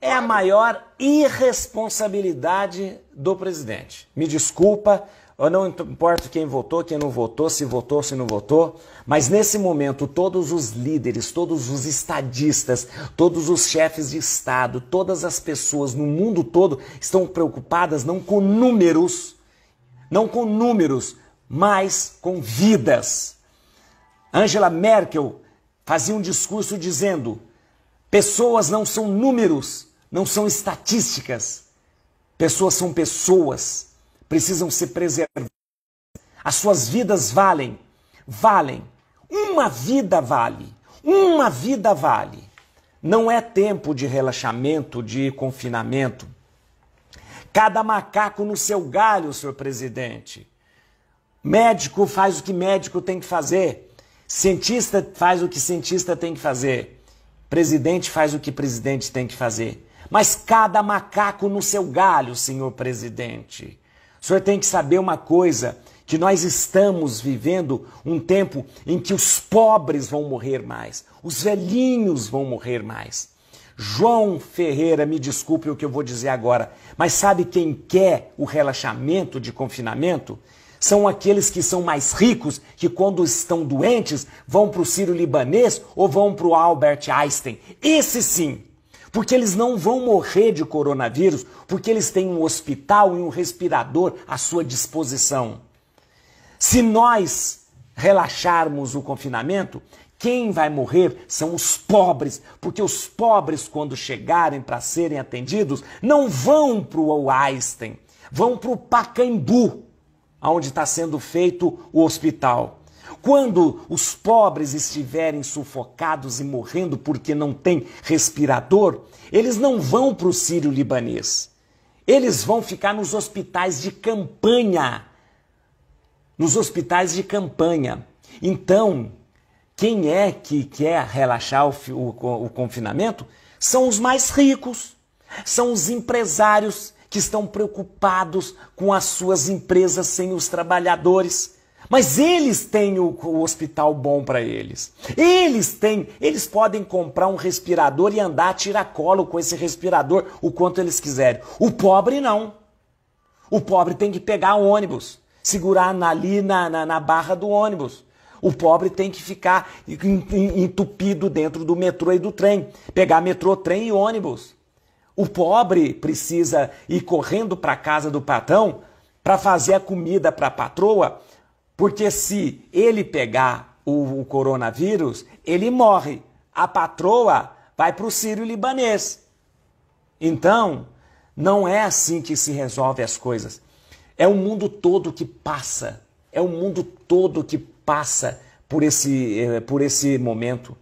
é a maior irresponsabilidade do presidente. Me desculpa, eu não importo quem votou, quem não votou, se votou, se não votou, mas nesse momento todos os líderes, todos os estadistas, todos os chefes de Estado, todas as pessoas no mundo todo estão preocupadas não com números, não com números, mas com vidas. Angela Merkel fazia um discurso dizendo: pessoas não são números, não são estatísticas. Pessoas são pessoas, precisam ser preservadas. As suas vidas valem, valem. Uma vida vale, uma vida vale. Não é tempo de relaxamento, de confinamento. Cada macaco no seu galho, senhor presidente. Médico faz o que médico tem que fazer. Cientista faz o que cientista tem que fazer. Presidente faz o que presidente tem que fazer mas cada macaco no seu galho, senhor presidente. O senhor tem que saber uma coisa: que nós estamos vivendo um tempo em que os pobres vão morrer mais, os velhinhos vão morrer mais. João Ferreira, me desculpe o que eu vou dizer agora, mas sabe quem quer o relaxamento de confinamento? São aqueles que são mais ricos, que quando estão doentes vão para o Ciro Libanês ou vão para o Albert Einstein. Esse sim porque eles não vão morrer de coronavírus, porque eles têm um hospital e um respirador à sua disposição. Se nós relaxarmos o confinamento, quem vai morrer são os pobres, porque os pobres, quando chegarem para serem atendidos, não vão para o Einstein, vão para o Pacaembu, onde está sendo feito o hospital. Quando os pobres estiverem sufocados e morrendo porque não têm respirador, eles não vão para o Sírio Libanês. Eles vão ficar nos hospitais de campanha. Nos hospitais de campanha. Então, quem é que quer relaxar o, o, o confinamento? São os mais ricos, são os empresários que estão preocupados com as suas empresas sem os trabalhadores. Mas eles têm o, o hospital bom para eles. Eles têm, eles podem comprar um respirador e andar a tiracolo com esse respirador o quanto eles quiserem. O pobre não. O pobre tem que pegar ônibus, segurar ali na, na, na barra do ônibus. O pobre tem que ficar entupido dentro do metrô e do trem, pegar metrô, trem e ônibus. O pobre precisa ir correndo para a casa do patrão para fazer a comida para a patroa porque se ele pegar o, o coronavírus, ele morre. A patroa vai para o sírio libanês. Então, não é assim que se resolve as coisas. É o mundo todo que passa. É o mundo todo que passa por esse, eh, por esse momento.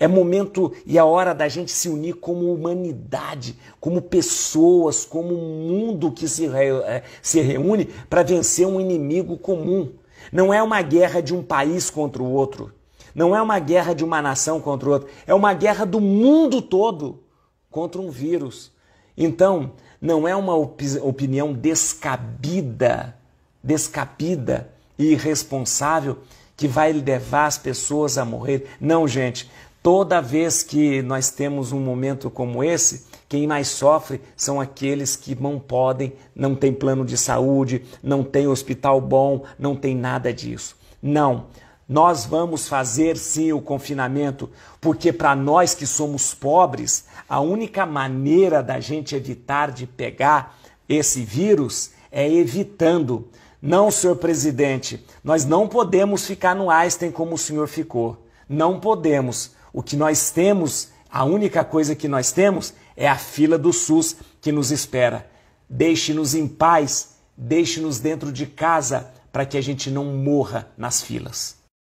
É momento e a hora da gente se unir como humanidade, como pessoas, como mundo que se, re, eh, se reúne para vencer um inimigo comum. Não é uma guerra de um país contra o outro. Não é uma guerra de uma nação contra o outro. É uma guerra do mundo todo contra um vírus. Então, não é uma opinião descabida, descabida e irresponsável que vai levar as pessoas a morrer. Não, gente. Toda vez que nós temos um momento como esse, quem mais sofre são aqueles que não podem, não tem plano de saúde, não tem hospital bom, não tem nada disso. Não. Nós vamos fazer sim o confinamento, porque para nós que somos pobres, a única maneira da gente evitar de pegar esse vírus é evitando. Não, senhor presidente, nós não podemos ficar no Einstein como o senhor ficou. Não podemos. O que nós temos, a única coisa que nós temos é a fila do SUS que nos espera. Deixe-nos em paz, deixe-nos dentro de casa para que a gente não morra nas filas.